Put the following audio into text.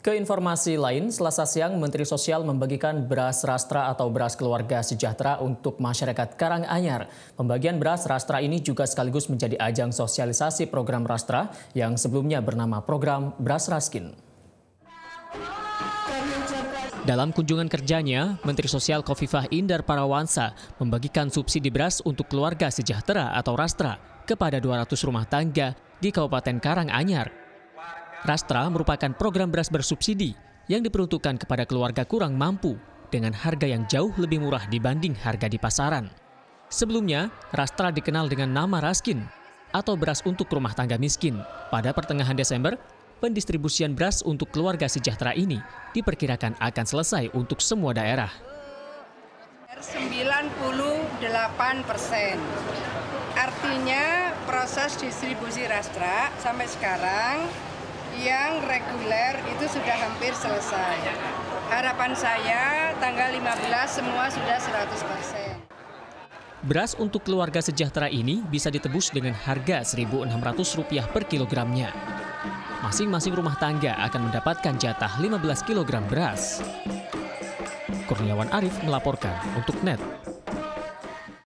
Ke informasi lain, selasa siang Menteri Sosial membagikan beras rastra atau beras keluarga sejahtera untuk masyarakat Karanganyar. Pembagian beras rastra ini juga sekaligus menjadi ajang sosialisasi program rastra yang sebelumnya bernama program Beras Raskin. Dalam kunjungan kerjanya, Menteri Sosial Kofifah Indar Parawansa membagikan subsidi beras untuk keluarga sejahtera atau rastra kepada 200 rumah tangga di Kabupaten Karanganyar. Rastra merupakan program beras bersubsidi yang diperuntukkan kepada keluarga kurang mampu dengan harga yang jauh lebih murah dibanding harga di pasaran. Sebelumnya, Rastra dikenal dengan nama Raskin atau beras untuk rumah tangga miskin. Pada pertengahan Desember, pendistribusian beras untuk keluarga sejahtera ini diperkirakan akan selesai untuk semua daerah. 98 persen. Artinya proses distribusi Rastra sampai sekarang yang reguler itu sudah hampir selesai. Harapan saya tanggal 15 semua sudah 100 persen. Beras untuk keluarga sejahtera ini bisa ditebus dengan harga Rp1.600 per kilogramnya. Masing-masing rumah tangga akan mendapatkan jatah 15 kg beras. Kurniawan Arif melaporkan untuk NET.